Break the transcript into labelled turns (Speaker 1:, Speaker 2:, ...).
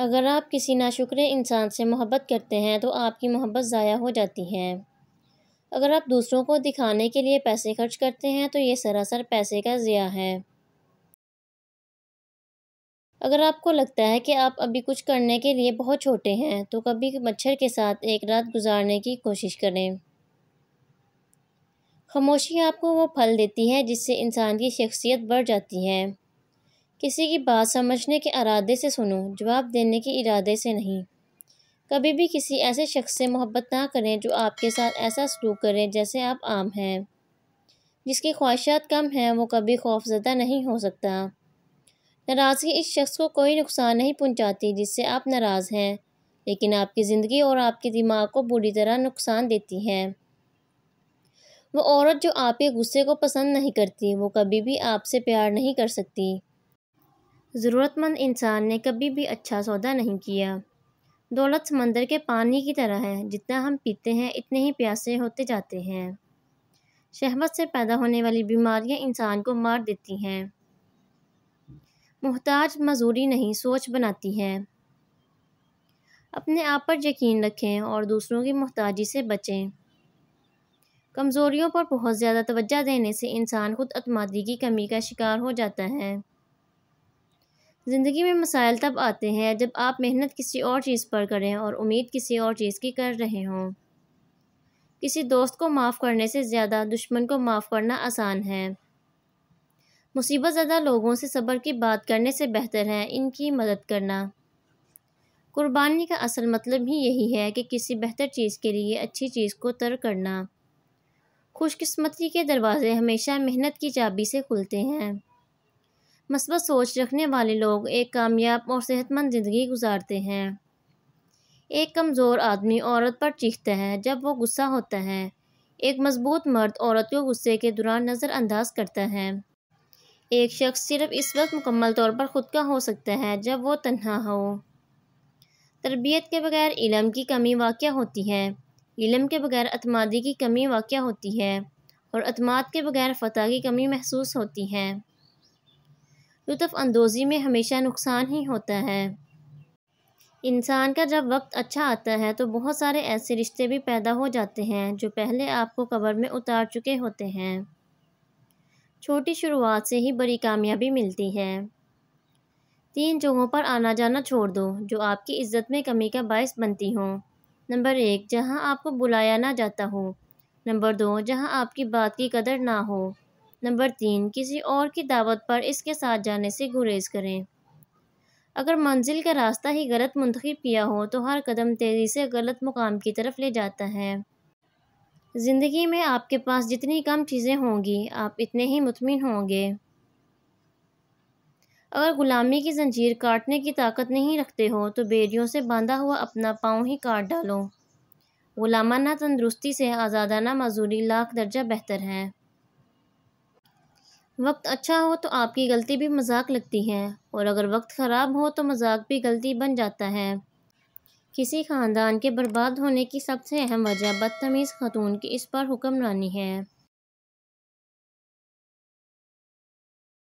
Speaker 1: अगर आप किसी नाशुक्र इंसान से मोहब्बत करते हैं तो आपकी मोहब्बत ज़ाया हो जाती है अगर आप दूसरों को दिखाने के लिए पैसे खर्च करते हैं तो ये सरासर पैसे का ज़िया है अगर आपको लगता है कि आप अभी कुछ करने के लिए बहुत छोटे हैं तो कभी मच्छर के साथ एक रात गुजारने की कोशिश करें खामोशी आपको वो फल देती है जिससे इंसान की शख्सियत बढ़ जाती है किसी की बात समझने के इरादे से सुनो जवाब देने के इरादे से नहीं कभी भी किसी ऐसे शख्स से मोहब्बत ना करें जो आपके साथ ऐसा सलूक करें जैसे आप आम हैं जिसकी ख्वाहिशात कम हैं वो कभी खौफजदा नहीं हो सकता नाराज़गी इस शख्स को कोई नुकसान नहीं पहुंचाती जिससे आप नाराज़ हैं लेकिन आपकी ज़िंदगी और आपके दिमाग को बुरी तरह नुकसान देती है वो औरत जो आपके गुस्से को पसंद नहीं करती वो कभी भी आपसे प्यार नहीं कर सकती ज़रूरतमंद इंसान ने कभी भी अच्छा सौदा नहीं किया दौलत समंदर के पानी की तरह है जितना हम पीते हैं इतने ही प्यासे होते जाते हैं शहबत से पैदा होने वाली बीमारियां इंसान को मार देती हैं मोहताज मजूरी नहीं सोच बनाती है अपने आप पर यकीन रखें और दूसरों की मोहताजी से बचें कमज़ोरियों पर बहुत ज़्यादा तवज्जा देने से इंसान खुद अतमादी की कमी का शिकार हो जाता है ज़िंदगी में मसाइल तब आते हैं जब आप मेहनत किसी और चीज़ पर करें और उम्मीद किसी और चीज़ की कर रहे हों किसी दोस्त को माफ़ करने से ज़्यादा दुश्मन को माफ़ करना आसान है मुसीबत ज़्यादा लोगों से सब्र की बात करने से बेहतर है इनकी मदद करना कुर्बानी का असल मतलब ही यही है कि किसी बेहतर चीज़ के लिए अच्छी चीज़ को तर करना खुशकस्मती के दरवाज़े हमेशा मेहनत की चाबी से खुलते हैं मस्बत सोच रखने वाले लोग एक कामयाब और सेहतमंद ज़िंदगी गुजारते हैं एक कमज़ोर आदमी औरत पर चीखता है जब वो गुस्सा होता है एक मजबूत मर्द औरत को गुस्से के दौरान नज़रअंदाज करता है एक शख्स सिर्फ इस वक्त मुकम्मल तौर पर ख़ुद का हो सकता है जब वो तन्हा हो तरबियत के बगैर इलम की कमी वाक़ होती है इलम के बगैर अतमादी की कमी वाक़ होती है और अतमाद के बगैर फ़तह की कमी महसूस होती है लुफ़ अंदोज़ी में हमेशा नुकसान ही होता है इंसान का जब वक्त अच्छा आता है तो बहुत सारे ऐसे रिश्ते भी पैदा हो जाते हैं जो पहले आपको कबर में उतार चुके होते हैं छोटी शुरुआत से ही बड़ी कामयाबी मिलती है तीन जगहों पर आना जाना छोड़ दो जो आपकी इज्जत में कमी का बायस बनती हो नंबर एक जहां आपको बुलाया ना जाता हो नंबर दो जहां आपकी बात की कदर ना हो नंबर तीन किसी और की दावत पर इसके साथ जाने से गुरेज करें अगर मंजिल का रास्ता ही गलत मंतखब किया हो तो हर कदम तेज़ी से गलत मुकाम की तरफ ले जाता है ज़िंदगी में आपके पास जितनी कम चीज़ें होंगी आप इतने ही मुतमिन होंगे अगर ग़ुलामी की जंजीर काटने की ताकत नहीं रखते हो तो बेड़ियों से बांधा हुआ अपना पाँव ही काट डालो ग़ुलामाना तंदरुस्ती से आज़ादाना मज़ूरी लाख दर्जा बेहतर है वक्त अच्छा हो तो आपकी गलती भी मजाक लगती है और अगर वक्त ख़राब हो तो मजाक भी गलती बन जाता है किसी ख़ानदान के बर्बाद होने की सबसे अहम वजह बदतमीज़ खतून की इस पर हुक्मरानी है